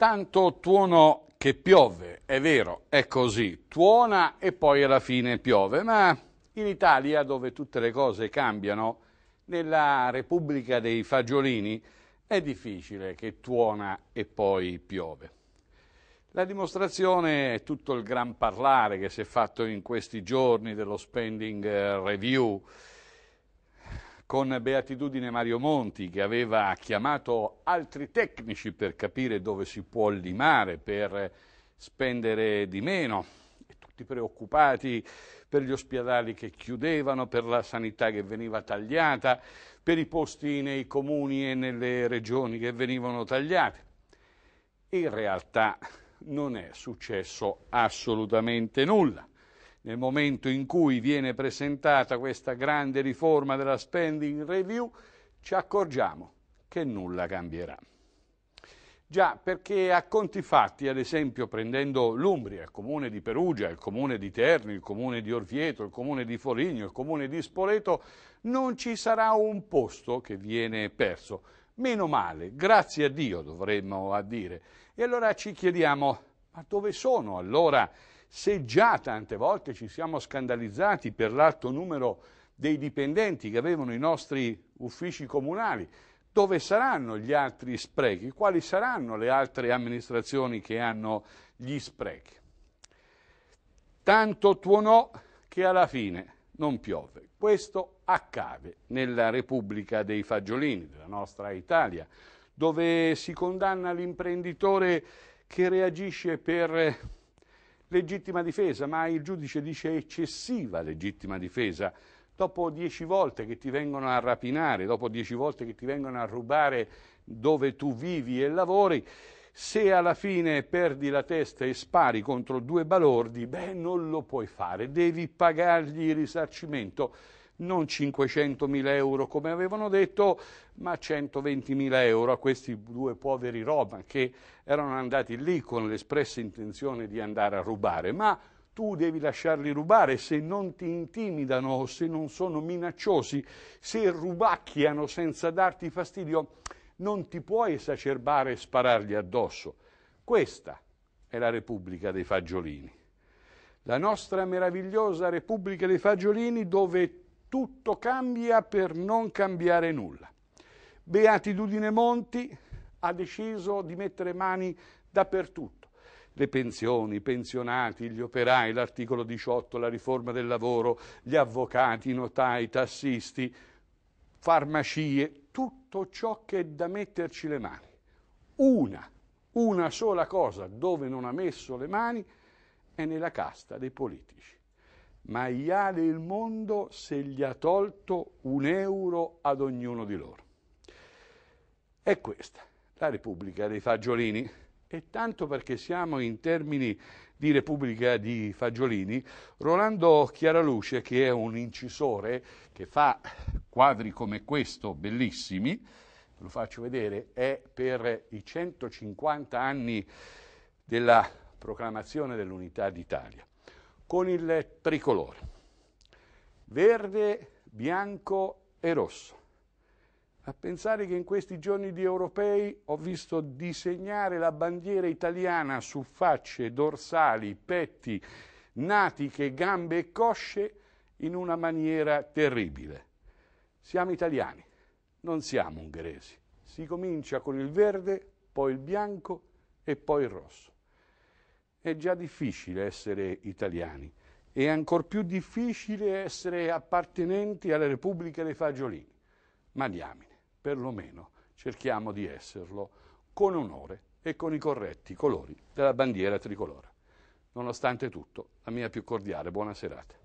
Tanto tuono che piove, è vero, è così, tuona e poi alla fine piove, ma in Italia dove tutte le cose cambiano, nella Repubblica dei Fagiolini è difficile che tuona e poi piove. La dimostrazione è tutto il gran parlare che si è fatto in questi giorni dello spending eh, review, con beatitudine Mario Monti che aveva chiamato altri tecnici per capire dove si può limare, per spendere di meno, e tutti preoccupati per gli ospedali che chiudevano, per la sanità che veniva tagliata, per i posti nei comuni e nelle regioni che venivano tagliati. In realtà non è successo assolutamente nulla nel momento in cui viene presentata questa grande riforma della spending review, ci accorgiamo che nulla cambierà. Già, perché a conti fatti, ad esempio prendendo l'Umbria, il comune di Perugia, il comune di Terni, il comune di Orvieto, il comune di Foligno, il comune di Spoleto, non ci sarà un posto che viene perso. Meno male, grazie a Dio dovremmo a dire. E allora ci chiediamo, ma dove sono allora se già tante volte ci siamo scandalizzati per l'alto numero dei dipendenti che avevano i nostri uffici comunali, dove saranno gli altri sprechi? Quali saranno le altre amministrazioni che hanno gli sprechi? Tanto tuonò che alla fine non piove. Questo accade nella Repubblica dei Fagiolini, della nostra Italia, dove si condanna l'imprenditore che reagisce per legittima difesa, ma il giudice dice eccessiva legittima difesa. Dopo dieci volte che ti vengono a rapinare, dopo dieci volte che ti vengono a rubare dove tu vivi e lavori, se alla fine perdi la testa e spari contro due balordi, beh, non lo puoi fare, devi pagargli il risarcimento non 500.000 euro come avevano detto, ma 120.000 euro a questi due poveri Roma che erano andati lì con l'espressa intenzione di andare a rubare. Ma tu devi lasciarli rubare se non ti intimidano, se non sono minacciosi, se rubacchiano senza darti fastidio, non ti puoi esacerbare e sparargli addosso. Questa è la Repubblica dei Fagiolini. La nostra meravigliosa Repubblica dei Fagiolini dove tutto cambia per non cambiare nulla. Beatitudine Monti ha deciso di mettere mani dappertutto. Le pensioni, i pensionati, gli operai, l'articolo 18, la riforma del lavoro, gli avvocati, i notai, i tassisti, farmacie, tutto ciò che è da metterci le mani. Una, una sola cosa dove non ha messo le mani è nella casta dei politici maiale il mondo se gli ha tolto un euro ad ognuno di loro. È questa la Repubblica dei Fagiolini. E tanto perché siamo in termini di Repubblica di Fagiolini, Rolando Chiaraluce, che è un incisore che fa quadri come questo, bellissimi, ve lo faccio vedere, è per i 150 anni della proclamazione dell'unità d'Italia con il tricolore, verde, bianco e rosso. A pensare che in questi giorni di europei ho visto disegnare la bandiera italiana su facce, dorsali, petti, natiche, gambe e cosce in una maniera terribile. Siamo italiani, non siamo ungheresi. Si comincia con il verde, poi il bianco e poi il rosso. È già difficile essere italiani è ancor più difficile essere appartenenti alla Repubblica dei Fagiolini. Ma diamine, perlomeno cerchiamo di esserlo con onore e con i corretti colori della bandiera tricolore. Nonostante tutto, la mia più cordiale buona serata.